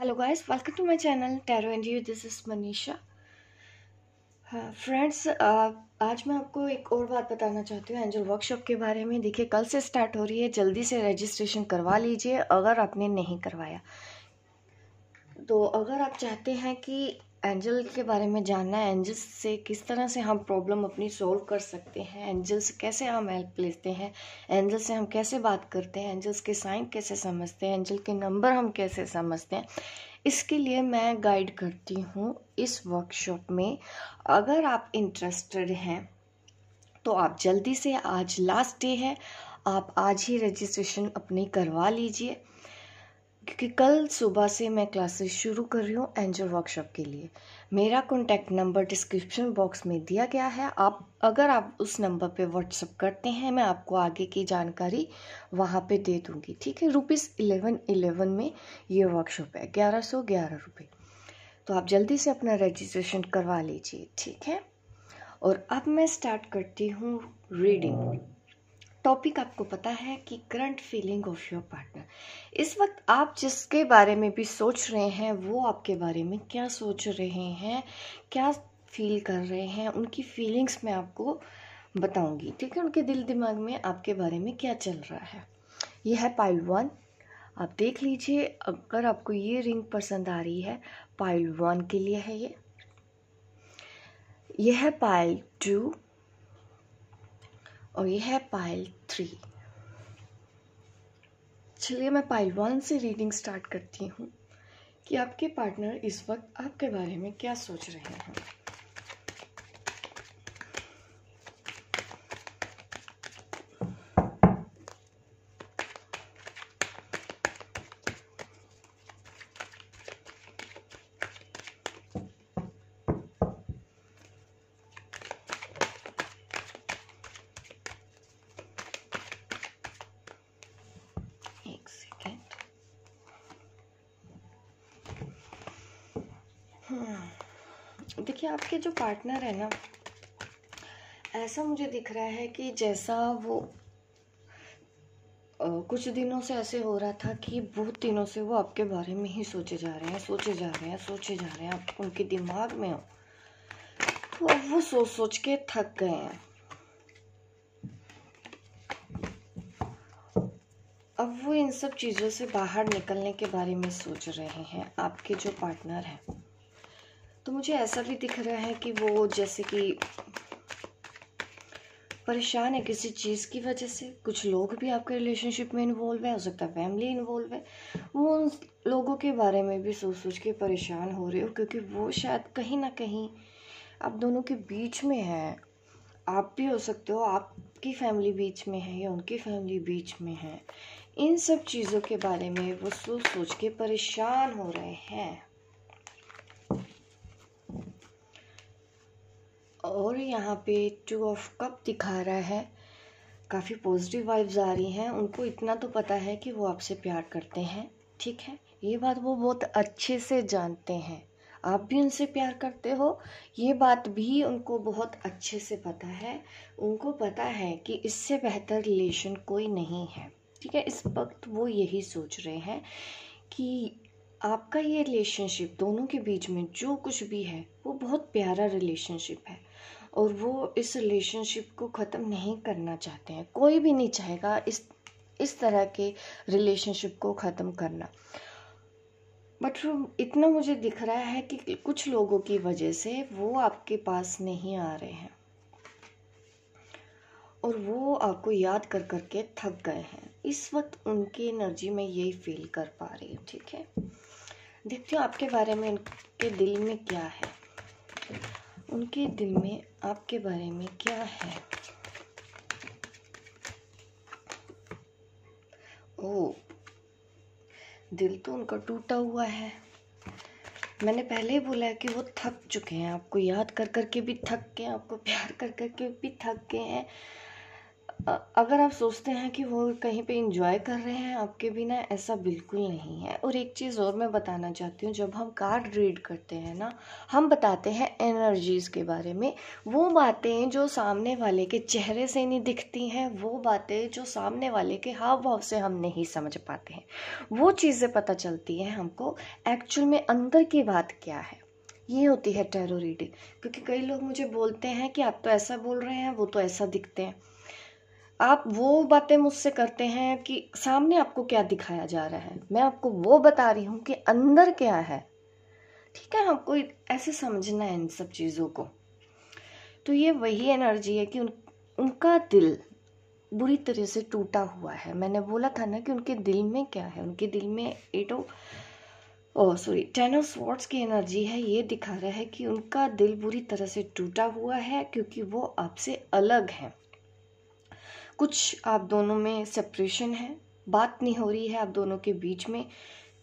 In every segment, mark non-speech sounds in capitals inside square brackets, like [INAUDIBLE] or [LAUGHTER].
Hello guys welcome to my channel tarot and you this is Manisha friends आज मैं आपको एक और बात बताना चाहती हूँ एंजल वर्कशॉप के बारे में देखिए कल से स्टार्ट हो रही है जल्दी से रजिस्ट्रेशन करवा लीजिए अगर आपने नहीं करवाया तो अगर आप चाहते हैं कि एंजल के बारे में जानना है एंजल्स से किस तरह से हम प्रॉब्लम अपनी सॉल्व कर सकते हैं एंजल्स कैसे हम हेल्प लेते हैं एंजल से हम कैसे बात करते हैं एंजल्स के साइन कैसे समझते हैं एंजल के नंबर हम कैसे समझते हैं इसके लिए मैं गाइड करती हूँ इस वर्कशॉप में अगर आप इंटरेस्टेड हैं तो आप जल्दी से आज लास्ट डे है आप आज ही रजिस्ट्रेशन अपनी करवा लीजिए क्योंकि कल सुबह से मैं क्लासेस शुरू कर रही हूँ एंजल वर्कशॉप के लिए मेरा कॉन्टैक्ट नंबर डिस्क्रिप्शन बॉक्स में दिया गया है आप अगर आप उस नंबर पे व्हाट्सअप करते हैं मैं आपको आगे की जानकारी वहाँ पे दे दूँगी ठीक है रुपीज़ इलेवन एलेवन में ये वर्कशॉप है ग्यारह सौ ग्यारह रुपये तो आप जल्दी से अपना रजिस्ट्रेशन करवा लीजिए ठीक है और अब मैं स्टार्ट करती हूँ रीडिंग टॉपिक आपको पता है कि current feeling of your partner इस वक्त आप जिसके बारे में भी सोच रहे हैं वो आपके बारे में क्या सोच रहे हैं क्या फील कर रहे हैं उनकी फीलिंग्स मैं आपको बताऊंगी ठीक है उनके दिल दिमाग में आपके बारे में क्या चल रहा है ये है पाइल वन आप देख लीजिए अगर आपको ये रिंग पसंद आ रही है पाइल वन के लिए है ये यह है पाइल टू और ये है पाइल थ्री चलिए मैं पाइल वन से रीडिंग स्टार्ट करती हूँ कि आपके पार्टनर इस वक्त आपके बारे में क्या सोच रहे हैं देखिए आपके जो पार्टनर है ना ऐसा मुझे दिख रहा है कि जैसा वो आ, कुछ दिनों से ऐसे हो रहा था कि बहुत दिनों से वो आपके बारे में ही सोचे जा रहे हैं सोचे जा रहे हैं सोचे जा रहे हैं आप उनके दिमाग में हो तो अब वो सोच सोच के थक गए हैं अब वो इन सब चीज़ों से बाहर निकलने के बारे में सोच रहे हैं आपके जो पार्टनर हैं मुझे ऐसा भी दिख रहा है कि वो जैसे कि परेशान है किसी चीज़ की वजह से कुछ लोग भी आपके रिलेशनशिप में इन्वॉल्व है हो सकता है फैमिली इन्वॉल्व है वो उन लोगों के बारे में भी सोच सोच के परेशान हो रहे हो क्योंकि वो शायद कहीं ना कहीं आप दोनों के बीच में है आप भी हो सकते हो आपकी फैमिली बीच में है या उनकी फैमिली बीच में है इन सब चीज़ों के बारे में वो सोच सोच के परेशान हो रहे हैं और यहाँ पे टू ऑफ कप दिखा रहा है काफ़ी पॉजिटिव वाइब्स आ रही हैं उनको इतना तो पता है कि वो आपसे प्यार करते हैं ठीक है ये बात वो बहुत अच्छे से जानते हैं आप भी उनसे प्यार करते हो ये बात भी उनको बहुत अच्छे से पता है उनको पता है कि इससे बेहतर रिलेशन कोई नहीं है ठीक है इस वक्त वो यही सोच रहे हैं कि आपका ये रिलेशनशिप दोनों के बीच में जो कुछ भी है वो बहुत प्यारा रिलेशनशिप है और वो इस रिलेशनशिप को ख़त्म नहीं करना चाहते हैं कोई भी नहीं चाहेगा इस इस तरह के रिलेशनशिप को ख़त्म करना बट इतना मुझे दिख रहा है कि कुछ लोगों की वजह से वो आपके पास नहीं आ रहे हैं और वो आपको याद कर कर के थक गए हैं इस वक्त उनकी एनर्जी में यही फील कर पा रही हूँ ठीक है देखती हूँ आपके बारे में उनके दिल में क्या है उनके दिल में आपके बारे में क्या है ओ दिल तो उनका टूटा हुआ है मैंने पहले ही बोला है कि वो थक चुके हैं आपको याद कर कर के भी थक गए आपको प्यार कर कर के भी थक गए हैं अगर आप सोचते हैं कि वो कहीं पे इंजॉय कर रहे हैं आपके बिना ऐसा बिल्कुल नहीं है और एक चीज़ और मैं बताना चाहती हूँ जब हम कार्ड रीड करते हैं ना हम बताते हैं एनर्जीज़ के बारे में वो बातें जो सामने वाले के चेहरे से नहीं दिखती हैं वो बातें जो सामने वाले के हाव भाव से हम नहीं समझ पाते हैं वो चीज़ें पता चलती हैं हमको एक्चुअल में अंदर की बात क्या है ये होती है टेरो रीडिंग क्योंकि कई लोग मुझे बोलते हैं कि आप तो ऐसा बोल रहे हैं वो तो ऐसा दिखते हैं आप वो बातें मुझसे करते हैं कि सामने आपको क्या दिखाया जा रहा है मैं आपको वो बता रही हूँ कि अंदर क्या है ठीक है आपको ऐसे समझना है इन सब चीज़ों को तो ये वही एनर्जी है कि उन उनका दिल बुरी तरह से टूटा हुआ है मैंने बोला था ना कि उनके दिल में क्या है उनके दिल में eight oh sorry ten of swords की एनर्जी है ये दिखा रहा है कि उनका दिल बुरी तरह से टूटा हुआ है क्योंकि वो आपसे अलग हैं कुछ आप दोनों में सेपरेशन है बात नहीं हो रही है आप दोनों के बीच में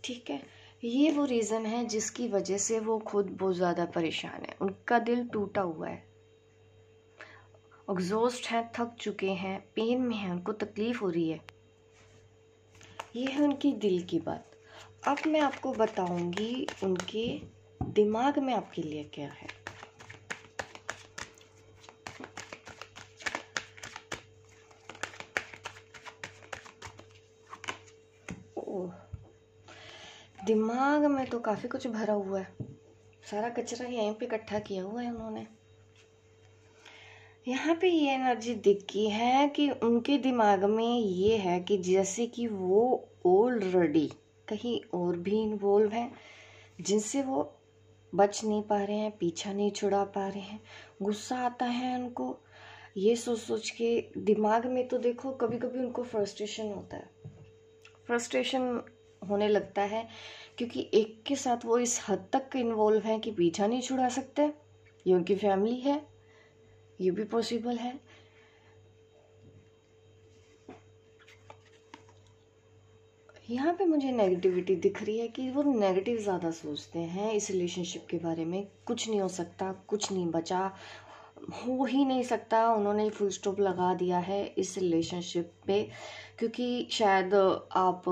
ठीक है ये वो रीज़न है जिसकी वजह से वो खुद बहुत ज़्यादा परेशान है उनका दिल टूटा हुआ है एग्जॉस्ट हैं थक चुके हैं पेन में हैं उनको तकलीफ़ हो रही है ये है उनकी दिल की बात अब मैं आपको बताऊंगी उनके दिमाग में आपके लिए क्या है दिमाग में तो काफ़ी कुछ भरा हुआ है सारा कचरा यहीं पे इकट्ठा किया हुआ है उन्होंने यहाँ पे ये एनर्जी दिखी है कि उनके दिमाग में ये है कि जैसे कि वो ऑलरेडी कहीं और भी इन्वॉल्व हैं जिनसे वो बच नहीं पा रहे हैं पीछा नहीं छुड़ा पा रहे हैं गुस्सा आता है उनको ये सोच सोच के दिमाग में तो देखो कभी कभी उनको फ्रस्ट्रेशन होता है फ्रस्ट्रेशन होने लगता है क्योंकि एक के साथ वो इस हद तक इन्वॉल्व हैं कि पीछा नहीं छुड़ा सकते ये उनकी फैमिली है ये भी पॉसिबल है यहाँ पे मुझे नेगेटिविटी दिख रही है कि वो नेगेटिव ज़्यादा सोचते हैं इस रिलेशनशिप के बारे में कुछ नहीं हो सकता कुछ नहीं बचा हो ही नहीं सकता उन्होंने फुल स्टॉप लगा दिया है इस रिलेशनशिप पे क्योंकि शायद आप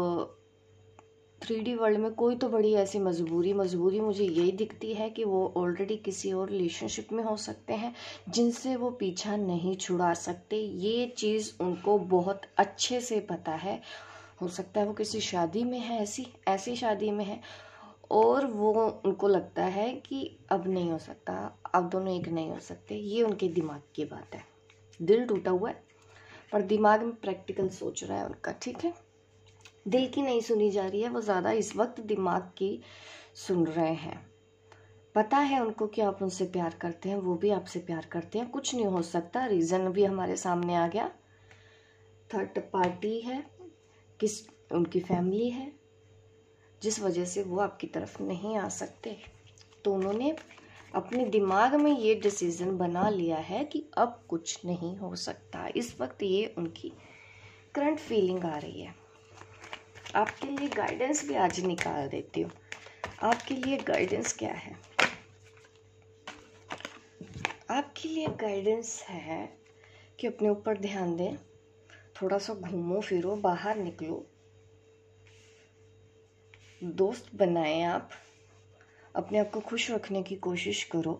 थ्री वर्ल्ड में कोई तो बड़ी ऐसी मजबूरी मजबूरी मुझे यही दिखती है कि वो ऑलरेडी किसी और रिलेशनशिप में हो सकते हैं जिनसे वो पीछा नहीं छुड़ा सकते ये चीज़ उनको बहुत अच्छे से पता है हो सकता है वो किसी शादी में है ऐसी ऐसी शादी में है और वो उनको लगता है कि अब नहीं हो सकता अब दोनों एक नहीं हो सकते ये उनके दिमाग की बात है दिल टूटा हुआ है पर दिमाग में प्रैक्टिकल सोच रहा है उनका ठीक है दिल की नहीं सुनी जा रही है वो ज़्यादा इस वक्त दिमाग की सुन रहे हैं पता है उनको कि आप उनसे प्यार करते हैं वो भी आपसे प्यार करते हैं कुछ नहीं हो सकता रीज़न भी हमारे सामने आ गया थर्ड पार्टी है किस उनकी फैमिली है जिस वजह से वो आपकी तरफ नहीं आ सकते तो उन्होंने अपने दिमाग में ये डिसीज़न बना लिया है कि अब कुछ नहीं हो सकता इस वक्त ये उनकी करंट फीलिंग आ रही है आपके लिए गाइडेंस भी आज निकाल देती हूँ आपके लिए गाइडेंस क्या है आपके लिए गाइडेंस है कि अपने ऊपर ध्यान दें थोड़ा सा घूमो फिरो बाहर निकलो दोस्त बनाएं आप अपने आप को खुश रखने की कोशिश करो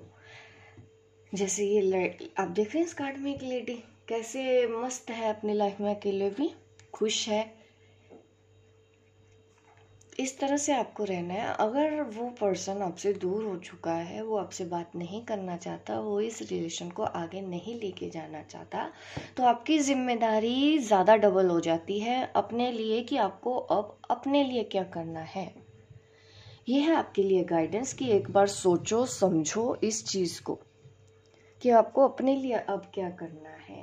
जैसे ये आप देख रहे हैं इस कार्ड में एक लेडी कैसे मस्त है अपनी लाइफ में अकेले भी खुश है इस तरह से आपको रहना है अगर वो पर्सन आपसे दूर हो चुका है वो आपसे बात नहीं करना चाहता वो इस रिलेशन को आगे नहीं लेके जाना चाहता तो आपकी जिम्मेदारी ज़्यादा डबल हो जाती है अपने लिए कि आपको अब अपने लिए क्या करना है ये है आपके लिए गाइडेंस कि एक बार सोचो समझो इस चीज़ को कि आपको अपने लिए अब क्या करना है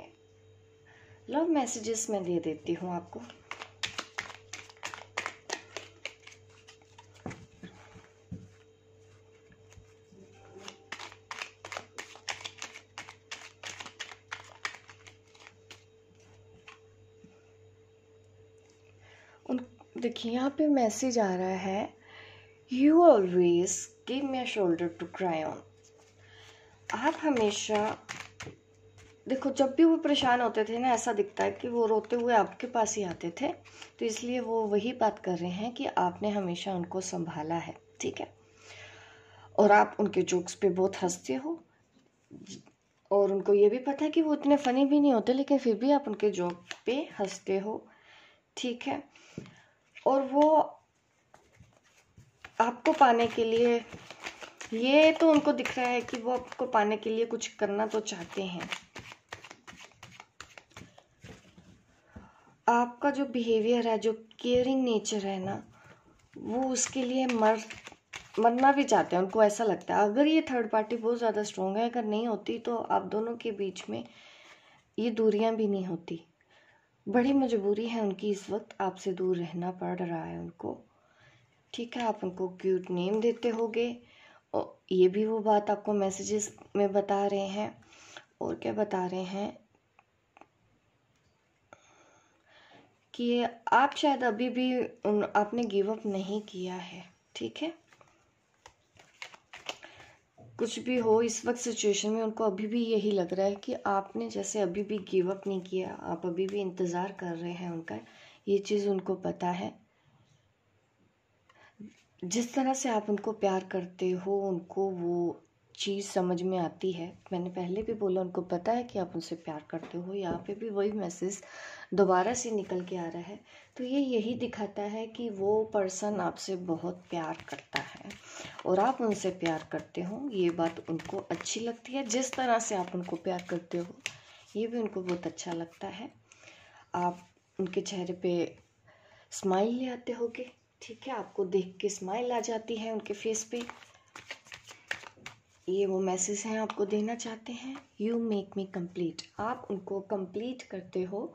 लव मैसेजेस मैं दे देती हूँ आपको उन देखिए यहाँ पे मैसेज आ रहा है you always give me shoulder to cry on आप हमेशा देखो जब भी वो परेशान होते थे ना ऐसा दिखता है कि वो रोते हुए आपके पास ही आते थे तो इसलिए वो वही बात कर रहे हैं कि आपने हमेशा उनको संभाला है ठीक है और आप उनके जोक्स पे बहुत हंसते हो और उनको ये भी पता है कि वो इतने फ़नी भी नहीं होते लेकिन फिर भी आप उनके जोक पे हंसते हो ठीक है और वो आपको पाने के लिए ये तो उनको दिख रहा है कि वो आपको पाने के लिए कुछ करना तो चाहते हैं आपका जो बिहेवियर है जो केयरिंग नेचर है ना वो उसके लिए मर मरना भी चाहते हैं उनको ऐसा लगता है अगर ये थर्ड पार्टी बहुत ज़्यादा स्ट्रोंग है अगर नहीं होती तो आप दोनों के बीच में ये दूरियां भी नहीं होती बड़ी मजबूरी है उनकी इस वक्त आपसे दूर रहना पड़ रहा है उनको ठीक है आप उनको क्यूट नेम देते होगे और ये भी वो बात आपको मैसेजेस में बता रहे हैं और क्या बता रहे हैं कि आप शायद अभी भी आपने गिव अप नहीं किया है ठीक है कुछ भी हो इस वक्त सिचुएशन में उनको अभी भी यही लग रहा है कि आपने जैसे अभी भी गिव अप नहीं किया आप अभी भी इंतज़ार कर रहे हैं उनका ये चीज़ उनको पता है जिस तरह से आप उनको प्यार करते हो उनको वो चीज़ समझ में आती है मैंने पहले भी बोला उनको पता है कि आप उनसे प्यार करते हो यहाँ पे भी वही मैसेज दोबारा से निकल के आ रहा है तो ये यही दिखाता है कि वो पर्सन आपसे बहुत प्यार करता है और आप उनसे प्यार करते हो ये बात उनको अच्छी लगती है जिस तरह से आप उनको प्यार करते हो ये भी उनको बहुत अच्छा लगता है आप उनके चेहरे पे स्माइल ले आते होगे ठीक है आपको देख के स्माइल आ जाती है उनके फेस पे ये वो मैसेज हैं आपको देना चाहते हैं यू मेक मी कंप्लीट आप उनको कंप्लीट करते हो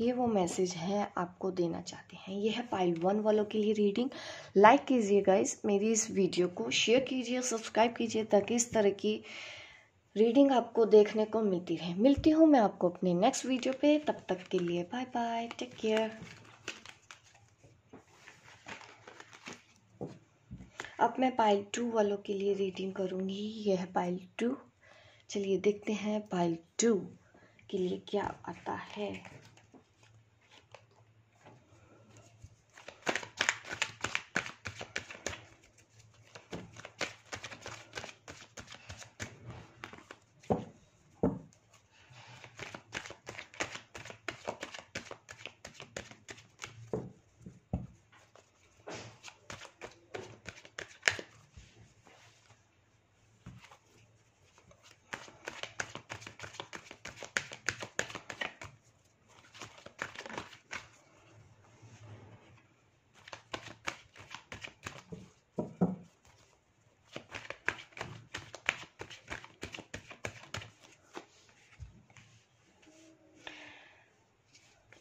ये वो मैसेज है आपको देना चाहते हैं ये है पाइल वन वालों के लिए रीडिंग लाइक कीजिए गाइस मेरी इस वीडियो को शेयर कीजिए सब्सक्राइब कीजिए ताकि इस तरह की रीडिंग आपको देखने को मिलती रहे मिलती हूँ मैं आपको अपने नेक्स्ट वीडियो पे तब तक के लिए बाय बाय टेक केयर अब मैं पाइल टू वालों के लिए रीडिंग करूँगी यह है पाइल टू चलिए देखते हैं पाइल टू के लिए क्या आता है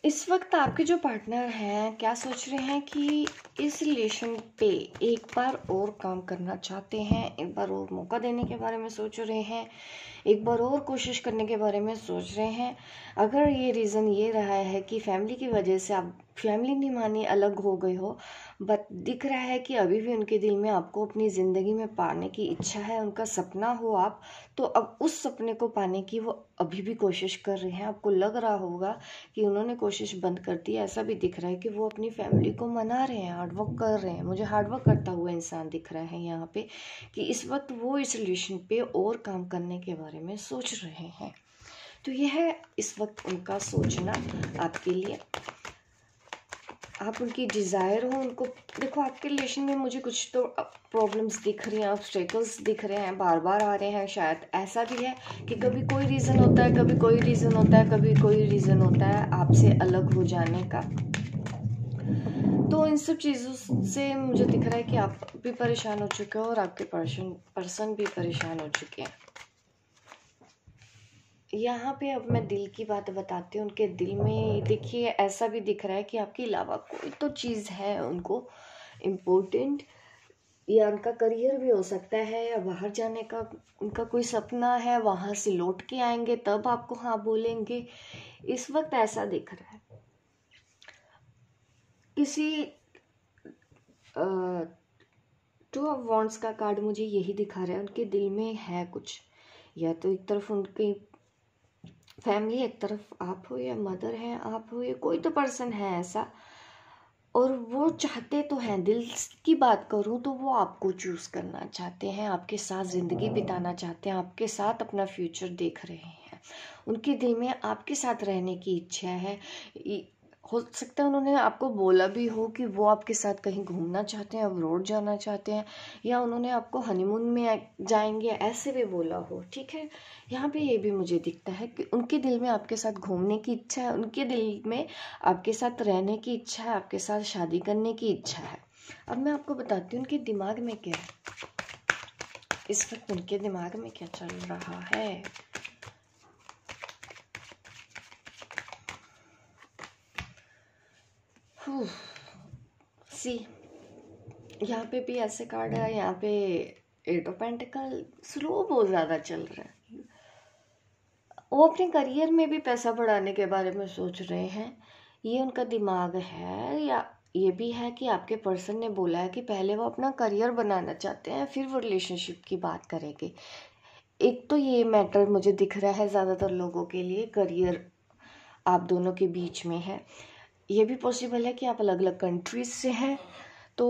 इस वक्त आपके जो पार्टनर हैं क्या सोच रहे हैं कि इस रिलेशन पे एक बार और काम करना चाहते हैं एक बार और मौका देने के बारे में सोच रहे हैं एक बार और कोशिश करने के बारे में सोच रहे हैं अगर ये रीज़न ये रहा है कि फैमिली की वजह से आप फैमिली नहीं मानी अलग हो गई हो बट दिख रहा है कि अभी भी उनके दिल में आपको अपनी ज़िंदगी में पाने की इच्छा है उनका सपना हो आप तो अब उस सपने को पाने की वो अभी भी कोशिश कर रहे हैं आपको लग रहा होगा कि उन्होंने कोशिश बंद कर दी ऐसा भी दिख रहा है कि वो अपनी फैमिली को मना रहे हैं हार्डवर्क कर रहे हैं मुझे हार्डवर्क करता हुआ इंसान दिख रहा है यहाँ पर कि इस वक्त वो इस रिलेशन पर और काम करने के बारे में सोच रहे हैं तो यह है इस वक्त उनका सोचना आपके लिए आप उनकी डिज़ायर हो उनको देखो आपके रिलेशन में मुझे कुछ तो प्रॉब्लम्स दिख रही हैं ऑब्स्टेकल्स दिख रहे हैं बार बार आ रहे हैं शायद ऐसा भी है कि कभी कोई रीज़न होता है कभी कोई रीज़न होता है कभी कोई रीज़न होता है आपसे अलग हो जाने का तो इन सब चीज़ों से मुझे दिख रहा है कि आप भी परेशान हो चुके हो और आपके पर्सन पर्सन भी परेशान हो चुके हैं यहाँ पे अब मैं दिल की बात बताती हूँ उनके दिल में देखिए ऐसा भी दिख रहा है कि आपके अलावा कोई तो चीज़ है उनको इम्पोर्टेंट या उनका करियर भी हो सकता है या बाहर जाने का उनका कोई सपना है वहाँ से लौट के आएंगे तब आपको हाँ बोलेंगे इस वक्त ऐसा दिख रहा है किसी टू ऑफ वॉन्ट्स का कार्ड मुझे यही दिखा रहा है उनके दिल में है कुछ या तो एक तरफ उनकी फैमिली एक तरफ आप हो या मदर हैं आप हो या कोई तो पर्सन है ऐसा और वो चाहते तो हैं दिल की बात करूँ तो वो आपको चूज़ करना चाहते हैं आपके साथ ज़िंदगी बिताना चाहते हैं आपके साथ अपना फ्यूचर देख रहे हैं उनके दिल में आपके साथ रहने की इच्छा है हो सकता है उन्होंने आपको बोला भी हो कि वो आपके साथ कहीं घूमना चाहते हैं अब्रोड जाना चाहते हैं या उन्होंने आपको हनीमून में जाएंगे ऐसे भी बोला हो ठीक है यहाँ पे ये भी मुझे दिखता है कि उनके दिल में आपके साथ घूमने की इच्छा है उनके दिल में आपके साथ रहने की इच्छा है आपके साथ शादी करने की इच्छा है अब मैं आपको बताती हूँ उनके दिमाग में क्या है इस वक्त उनके दिमाग में क्या चल रहा है सी [SIGHS] यहाँ पे भी ऐसे कार्ड है यहाँ पे एट ऑफ पेंटिकल स्लो बहुत ज़्यादा चल रहा है वो अपने करियर में भी पैसा बढ़ाने के बारे में सोच रहे हैं ये उनका दिमाग है या ये भी है कि आपके पर्सन ने बोला है कि पहले वो अपना करियर बनाना चाहते हैं फिर वो रिलेशनशिप की बात करेंगे एक तो ये मैटर मुझे दिख रहा है ज़्यादातर लोगों के लिए करियर आप दोनों के बीच में है ये भी पॉसिबल है कि आप अलग अलग कंट्रीज से हैं तो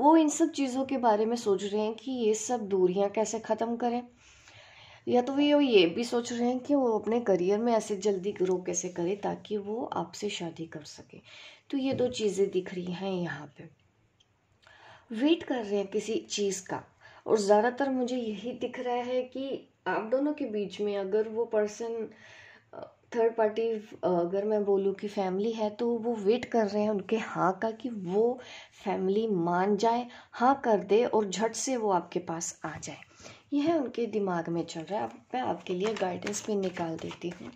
वो इन सब चीज़ों के बारे में सोच रहे हैं कि ये सब दूरियां कैसे ख़त्म करें या तो वो ये भी सोच रहे हैं कि वो अपने करियर में ऐसे जल्दी ग्रो कैसे करें ताकि वो आपसे शादी कर सके तो ये दो चीज़ें दिख रही हैं यहाँ पे वेट कर रहे हैं किसी चीज़ का और ज़्यादातर मुझे यही दिख रहा है कि आप दोनों के बीच में अगर वो पर्सन थर्ड पार्टी अगर मैं बोलूँ कि फैमिली है तो वो वेट कर रहे हैं उनके हाँ का कि वो फैमिली मान जाए हाँ कर दे और झट से वो आपके पास आ जाए यह है उनके दिमाग में चल रहा है अब मैं आपके लिए गाइडेंस भी निकाल देती हूँ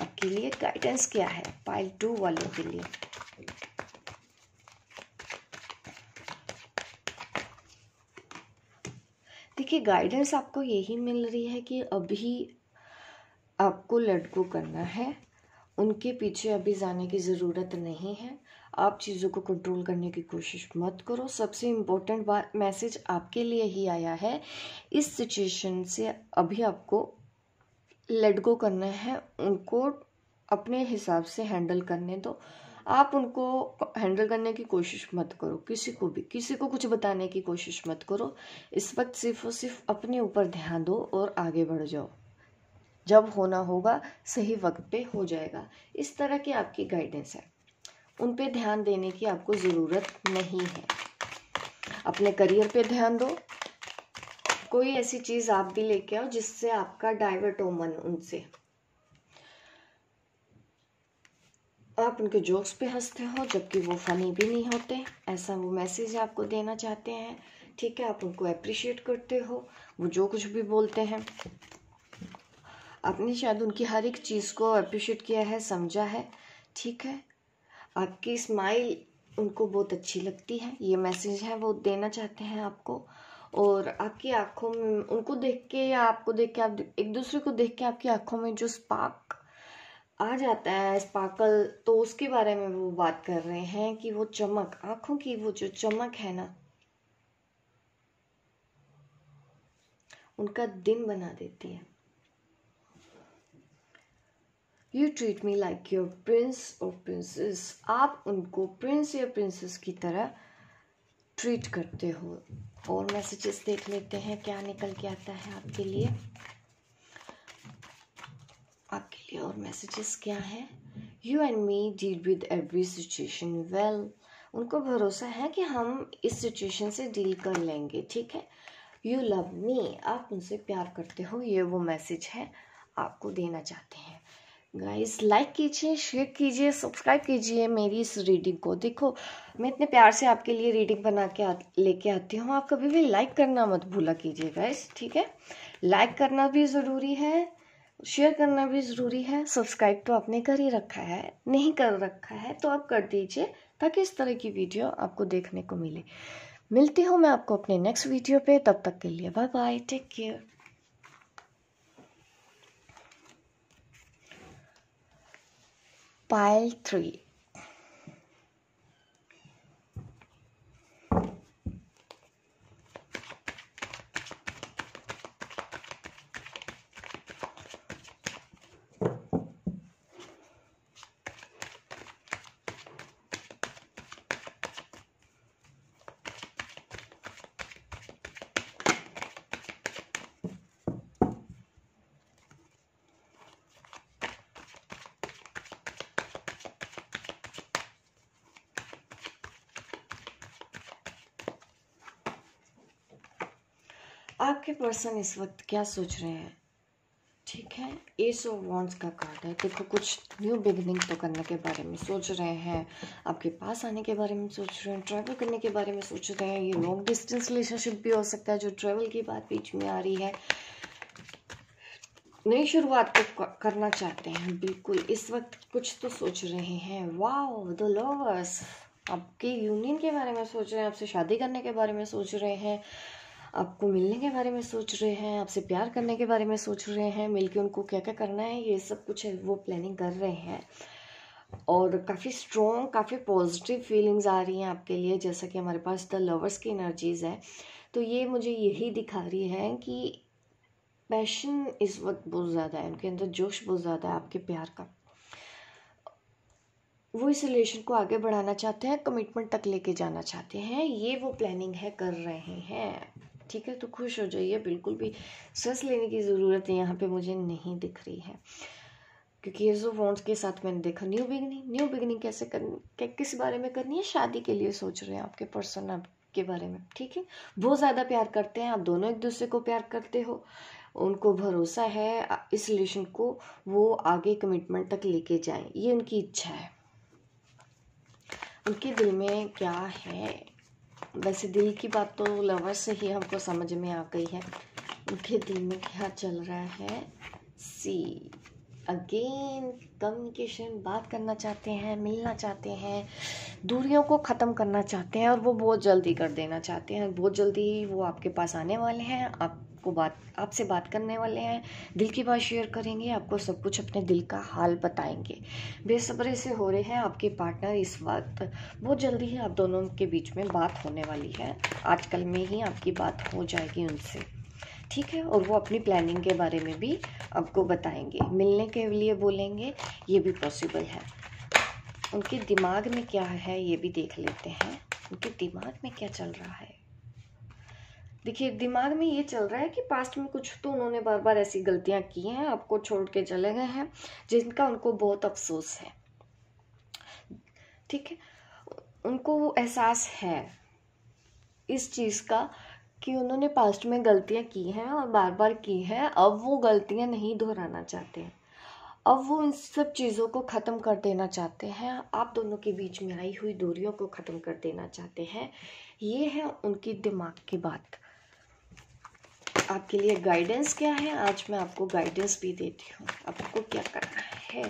आपके लिए गाइडेंस क्या है पाइल टू वालों के लिए देखिए गाइडेंस आपको यही मिल रही है कि अभी आपको लड़को करना है उनके पीछे अभी जाने की ज़रूरत नहीं है आप चीज़ों को कंट्रोल करने की कोशिश मत करो सबसे इम्पोर्टेंट बात मैसेज आपके लिए ही आया है इस सिचुएशन से अभी आपको लेट गो करना है उनको अपने हिसाब से हैंडल करने दो आप उनको हैंडल करने की कोशिश मत करो किसी को भी किसी को कुछ बताने की कोशिश मत करो इस वक्त सिर्फ और सिर्फ अपने ऊपर ध्यान दो और आगे बढ़ जाओ जब होना होगा सही वक्त पे हो जाएगा इस तरह की आपकी गाइडेंस है उन पे ध्यान देने की आपको ज़रूरत नहीं है अपने करियर पे ध्यान दो कोई ऐसी चीज़ आप भी लेके आओ जिससे आपका डाइवर्ट हो मन उनसे आप उनके जोक्स पे हंसते हो जबकि वो फनी भी नहीं होते ऐसा वो मैसेज आपको देना चाहते हैं ठीक है आप उनको अप्रिशिएट करते हो वो जो कुछ भी बोलते हैं आपने शायद उनकी हर एक चीज़ को अप्रिशिएट किया है समझा है ठीक है आपकी स्माइल उनको बहुत अच्छी लगती है ये मैसेज है वो देना चाहते हैं आपको और आपकी आंखों में उनको देख के या आपको देख के आप एक दूसरे को देख के आपकी आंखों में जो स्पार्क आ जाता है स्पार्कल तो उसके बारे में वो बात कर रहे हैं कि वो चमक आंखों की वो जो चमक है ना उनका दिन बना देती है you treat me like your prince और प्रिंसेस आप उनको प्रिंस या प्रिंसेस की तरह ट्रीट करते हो और मैसेजेस देख लेते हैं क्या निकल के आता है आपके लिए आपके लिए और मैसेजेस क्या है you and me deal with every situation well उनको भरोसा है कि हम इस सिचुएशन से डील कर लेंगे ठीक है यू लव मी आप उनसे प्यार करते हो ये वो मैसेज है आपको देना चाहते हैं गाइस लाइक कीजिए शेयर कीजिए सब्सक्राइब कीजिए मेरी इस रीडिंग को देखो मैं इतने प्यार से आपके लिए रीडिंग बना के आ, लेके आती हूँ आप कभी भी लाइक करना मत भूला कीजिए गाइस ठीक है लाइक करना भी ज़रूरी है शेयर करना भी ज़रूरी है सब्सक्राइब तो आपने कर ही रखा है नहीं कर रखा है तो आप कर दीजिए ताकि इस तरह की वीडियो आपको देखने को मिले मिलती हूँ मैं आपको अपने नेक्स्ट वीडियो पे तब तक के लिए bye bye take care pile 3 आपके पर्सन इस वक्त क्या सोच रहे हैं ठीक है एस ऑफ वॉन्ट्स का कार्ड है देखो कुछ न्यू बिगनिंग तो करने के बारे में सोच रहे हैं आपके पास आने के बारे में सोच रहे हैं ट्रैवल करने के बारे में सोच रहे हैं ये लॉन्ग डिस्टेंस रिलेशनशिप भी हो सकता है जो ट्रैवल की बात बीच में आ रही है नई शुरुआत तो करना चाहते हैं बिल्कुल इस वक्त कुछ तो सोच रहे हैं वाओ द लवर्स आपके यूनियन के बारे में सोच रहे हैं आपसे शादी करने के बारे में सोच रहे हैं आपको मिलने के बारे में सोच रहे हैं आपसे प्यार करने के बारे में सोच रहे हैं मिल उनको क्या क्या करना है ये सब कुछ वो प्लानिंग कर रहे हैं और काफ़ी स्ट्रॉन्ग काफ़ी पॉजिटिव फीलिंग्स आ रही हैं आपके लिए जैसा कि हमारे पास द लवर्स की एनर्जीज़ है तो ये मुझे यही दिखा रही है कि पैशन इस वक्त बहुत ज़्यादा है उनके अंदर जोश बहुत ज़्यादा है आपके प्यार का वो इस रिलेशन को आगे बढ़ाना चाहते हैं कमिटमेंट तक लेके जाना चाहते हैं ये वो प्लानिंग है कर रहे हैं ठीक है तो खुश हो जाइए बिल्कुल भी स्ट्रेस लेने की ज़रूरत यहाँ पे मुझे नहीं दिख रही है क्योंकि ये जो वॉन्ट्स के साथ मैंने देखा न्यू बिगनिंग न्यू बिगनिंग कैसे करनी क्या किस बारे में करनी है शादी के लिए सोच रहे हैं आपके पर्सन के बारे में ठीक है बहुत ज़्यादा प्यार करते हैं आप दोनों एक दूसरे को प्यार करते हो उनको भरोसा है इस रिलेशन को वो आगे कमिटमेंट तक लेके जाएं ये उनकी इच्छा है उनके दिल में क्या है वैसे दिल की बात तो लवर से ही हमको समझ में आ गई है उनके दिल में क्या चल रहा है सी अगेन कम्युनिकेशन बात करना चाहते हैं मिलना चाहते हैं दूरियों को ख़त्म करना चाहते हैं और वो बहुत जल्दी कर देना चाहते हैं बहुत जल्दी वो आपके पास आने वाले हैं आप आपको बात आपसे बात करने वाले हैं दिल की बात शेयर करेंगे आपको सब कुछ अपने दिल का हाल बताएंगे बेसब्री से हो रहे हैं आपके पार्टनर इस वक्त बहुत जल्दी ही आप दोनों के बीच में बात होने वाली है आजकल में ही आपकी बात हो जाएगी उनसे ठीक है और वो अपनी प्लानिंग के बारे में भी आपको बताएंगे मिलने के लिए बोलेंगे ये भी पॉसिबल है उनके दिमाग में क्या है ये भी देख लेते हैं उनके दिमाग में क्या चल रहा है देखिए दिमाग में ये चल रहा है कि पास्ट में कुछ तो उन्होंने बार बार ऐसी गलतियाँ की हैं आपको छोड़ के चले गए हैं जिनका उनको बहुत अफसोस है ठीक है उनको वो एहसास है इस चीज़ का कि उन्होंने पास्ट में गलतियाँ की हैं और बार बार की हैं अब वो गलतियाँ नहीं दोहराना चाहते हैं अब वो इन सब चीज़ों को ख़त्म कर देना चाहते हैं आप दोनों के बीच में आई हुई दूरियों को ख़त्म कर देना चाहते हैं ये है उनकी दिमाग की बात आपके लिए गाइडेंस क्या है आज मैं आपको गाइडेंस भी देती हूँ आपको क्या करना है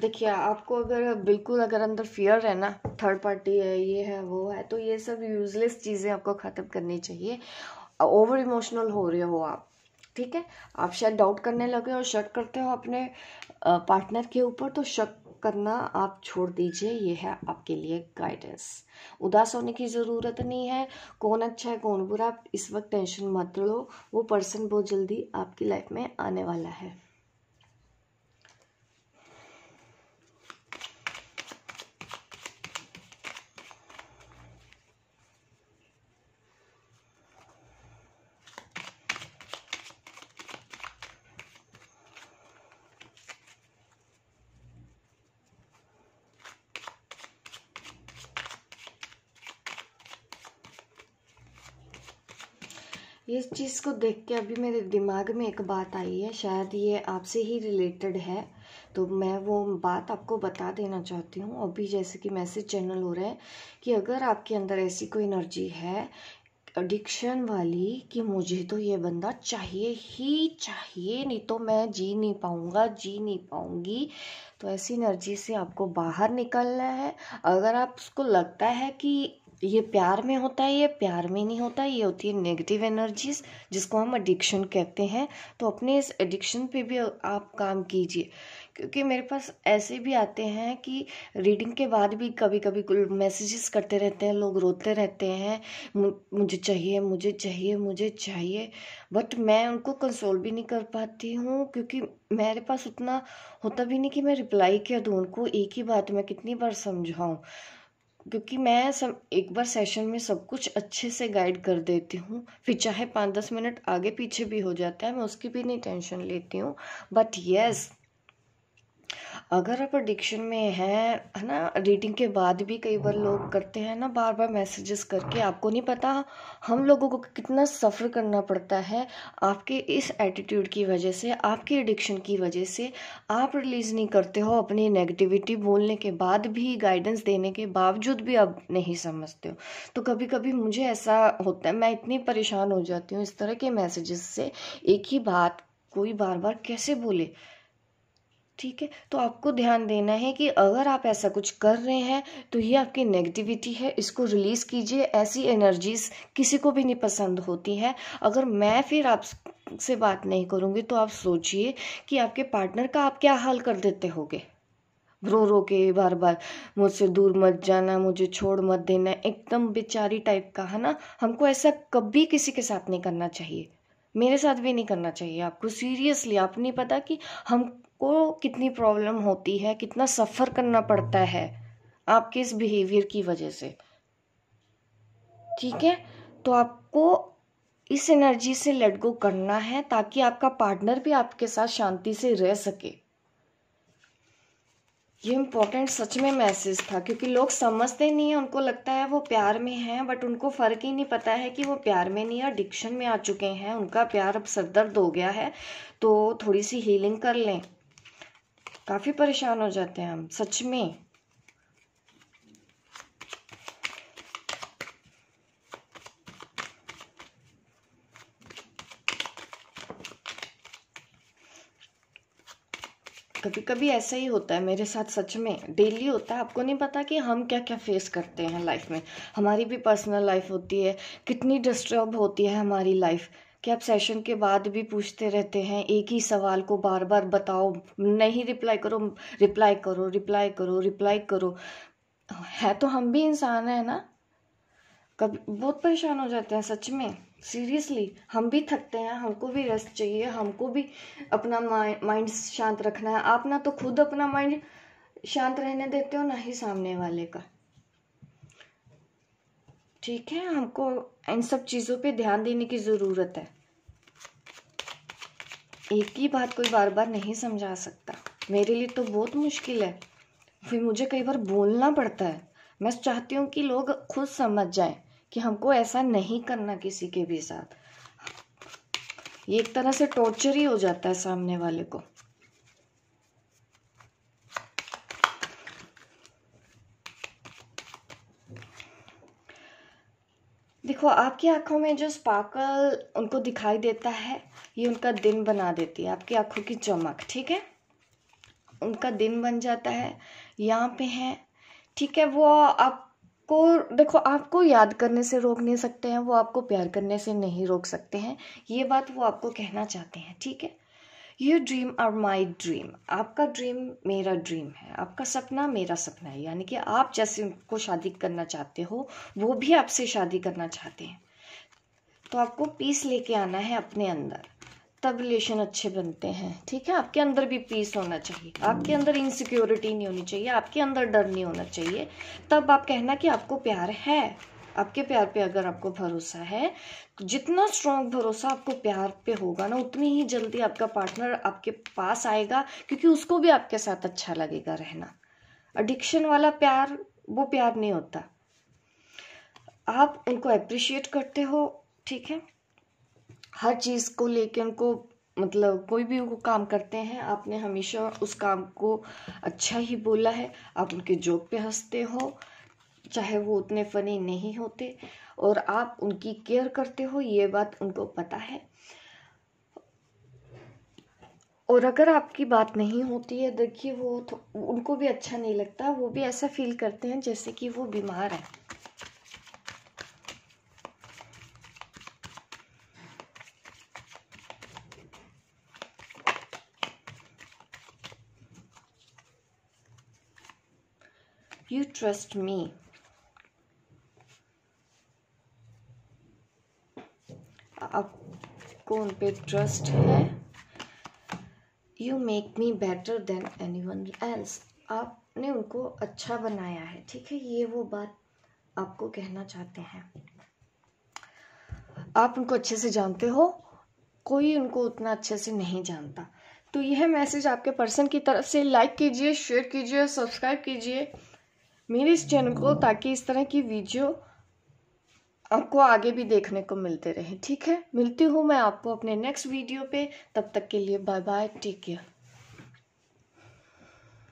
देखिए आपको अगर बिल्कुल अगर अंदर फियर है ना थर्ड पार्टी है ये है वो है तो ये सब यूजलेस चीज़ें आपको ख़त्म करनी चाहिए ओवर इमोशनल हो रहे हो आप ठीक है आप शायद डाउट करने लगे और शक करते हो अपने पार्टनर के ऊपर तो शक करना आप छोड़ दीजिए ये है आपके लिए गाइडेंस उदास होने की ज़रूरत नहीं है कौन अच्छा है कौन बुरा इस वक्त टेंशन मत लो वो पर्सन बहुत जल्दी आपकी लाइफ में आने वाला है इस चीज़ को देख के अभी मेरे दिमाग में एक बात आई है शायद ये आपसे ही रिलेटेड है तो मैं वो बात आपको बता देना चाहती हूँ अभी जैसे कि मैसेज चैनल हो रहा है कि अगर आपके अंदर ऐसी कोई एनर्जी है एडिक्शन वाली कि मुझे तो ये बंदा चाहिए ही चाहिए नहीं तो मैं जी नहीं पाऊँगा जी नहीं पाऊँगी तो ऐसी एनर्जी से आपको बाहर निकलना है अगर आप उसको लगता है कि ये प्यार में होता है ये प्यार में नहीं होता ये होती है नेगेटिव एनर्जीज जिसको हम एडिक्शन कहते हैं तो अपने इस एडिक्शन पे भी आप काम कीजिए क्योंकि मेरे पास ऐसे भी आते हैं कि रीडिंग के बाद भी कभी कभी मैसेजेस करते रहते हैं लोग रोते रहते हैं मुझे चाहिए मुझे चाहिए मुझे चाहिए बट मैं उनको कंसोल भी नहीं कर पाती हूँ क्योंकि मेरे पास उतना होता भी नहीं कि मैं रिप्लाई कर दूँ उनको एक ही बात मैं कितनी बार समझाऊँ क्योंकि मैं सब एक बार सेशन में सब कुछ अच्छे से गाइड कर देती हूँ फिर चाहे पाँच दस मिनट आगे पीछे भी हो जाता है मैं उसकी भी नहीं टेंशन लेती हूँ बट येस अगर आप एडिक्शन में हैं है ना रीडिंग के बाद भी कई बार लोग हाँ। करते हैं ना बार बार मैसेजेस करके आपको नहीं पता हम लोगों को कितना सफ़र करना पड़ता है आपके इस एटीट्यूड की वजह से आपके एडिक्शन की वजह से आप रिलीज़ नहीं करते हो अपनी नेगेटिविटी बोलने के बाद भी गाइडेंस देने के बावजूद भी आप नहीं समझते हो तो कभी कभी मुझे ऐसा होता है मैं इतनी परेशान हो जाती हूँ इस तरह के मैसेजेस से एक ही बात कोई बार बार कैसे बोले ठीक है तो आपको ध्यान देना है कि अगर आप ऐसा कुछ कर रहे हैं तो ये आपकी नेगेटिविटी है इसको रिलीज़ कीजिए ऐसी एनर्जीज़ किसी को भी नहीं पसंद होती हैं अगर मैं फिर आप से बात नहीं करूँगी तो आप सोचिए कि आपके पार्टनर का आप क्या हाल कर देते होगे रो रो के बार बार मुझसे दूर मत जाना मुझे छोड़ मत देना एकदम बेचारी टाइप का है ना हमको ऐसा कभी किसी के साथ नहीं करना चाहिए मेरे साथ भी नहीं करना चाहिए आपको सीरियसली आप नहीं पता कि हम को कितनी प्रॉब्लम होती है कितना सफ़र करना पड़ता है आपके इस बिहेवियर की वजह से ठीक है तो आपको इस एनर्जी से लेट गो करना है ताकि आपका पार्टनर भी आपके साथ शांति से रह सके ये इम्पोर्टेंट सच में मैसेज था क्योंकि लोग समझते नहीं है उनको लगता है वो प्यार में हैं बट उनको फ़र्क ही नहीं पता है कि वो प्यार में नहीं डिक्शन में आ चुके हैं उनका प्यार अब सरदर्द हो गया है तो थोड़ी सी हीलिंग कर लें काफ़ी परेशान हो जाते हैं हम सच में कभी कभी ऐसा ही होता है मेरे साथ सच में डेली होता है आपको नहीं पता कि हम क्या क्या फेस करते हैं लाइफ में हमारी भी पर्सनल लाइफ होती है कितनी डिस्टर्ब होती है हमारी लाइफ कि आप सेशन के बाद भी पूछते रहते हैं एक ही सवाल को बार बार बताओ नहीं रिप्लाई करो रिप्लाई करो रिप्लाई करो रिप्लाई करो है तो हम भी इंसान हैं ना कभी बहुत परेशान हो जाते हैं सच में सीरियसली हम भी थकते हैं हमको भी रेस्ट चाहिए हमको भी अपना माइंड शांत रखना है आप ना तो खुद अपना माइंड शांत रहने देते हो ना ही सामने वाले का ठीक है हमको इन सब चीज़ों पे ध्यान देने की ज़रूरत है एक ही बात कोई बार बार नहीं समझा सकता मेरे लिए तो बहुत मुश्किल है फिर मुझे कई बार बोलना पड़ता है मैं चाहती हूँ कि लोग खुद समझ जाएं कि हमको ऐसा नहीं करना किसी के भी साथ ये एक तरह से टॉर्चर ही हो जाता है सामने वाले को देखो आपकी आंखों में जो स्पार्कल उनको दिखाई देता है ये उनका दिन बना देती है आपकी आंखों की चमक ठीक है उनका दिन बन जाता है यहाँ पे है ठीक है वो आपको देखो आपको याद करने से रोक नहीं सकते हैं वो आपको प्यार करने से नहीं रोक सकते हैं ये बात वो आपको कहना चाहते हैं ठीक है यू ड्रीम और माई ड्रीम आपका ड्रीम मेरा ड्रीम है आपका सपना मेरा सपना है यानी कि आप जैसे उनको शादी करना चाहते हो वो भी आपसे शादी करना चाहते हैं तो आपको पीस लेके आना है अपने अंदर तब रिलेशन अच्छे बनते हैं ठीक है आपके अंदर भी पीस होना चाहिए आपके अंदर इनसिक्योरिटी नहीं होनी चाहिए आपके अंदर डर नहीं होना चाहिए तब आप कहना कि आपको प्यार है आपके प्यार पे अगर आपको भरोसा है जितना स्ट्रॉन्ग भरोसा आपको प्यार पे होगा ना उतनी ही जल्दी आपका पार्टनर आपके पास आएगा क्योंकि उसको भी आपके साथ अच्छा लगेगा रहना एडिक्शन वाला प्यार वो प्यार नहीं होता आप उनको अप्रिशिएट करते हो ठीक है हर चीज़ को लेके उनको मतलब कोई भी वो काम करते हैं आपने हमेशा उस काम को अच्छा ही बोला है आप उनके जोक पे हंसते हो चाहे वो उतने फ़नी नहीं होते और आप उनकी केयर करते हो ये बात उनको पता है और अगर आपकी बात नहीं होती है देखिए वो तो, उनको भी अच्छा नहीं लगता वो भी ऐसा फील करते हैं जैसे कि वो बीमार है you trust me. आप कौन पे ट्रस्ट है you make me better than anyone else आपने उनको अच्छा बनाया है ठीक है ये वो बात आपको कहना चाहते हैं आप उनको अच्छे से जानते हो कोई उनको उतना अच्छे से नहीं जानता तो यह मैसेज आपके पर्सन की तरफ से लाइक कीजिए शेयर कीजिए सब्सक्राइब कीजिए मेरे इस चैनल को ताकि इस तरह की वीडियो आपको आगे भी देखने को मिलते रहे ठीक है मिलती हूँ मैं आपको अपने नेक्स्ट वीडियो पे तब तक के लिए बाय बाय टेक केयर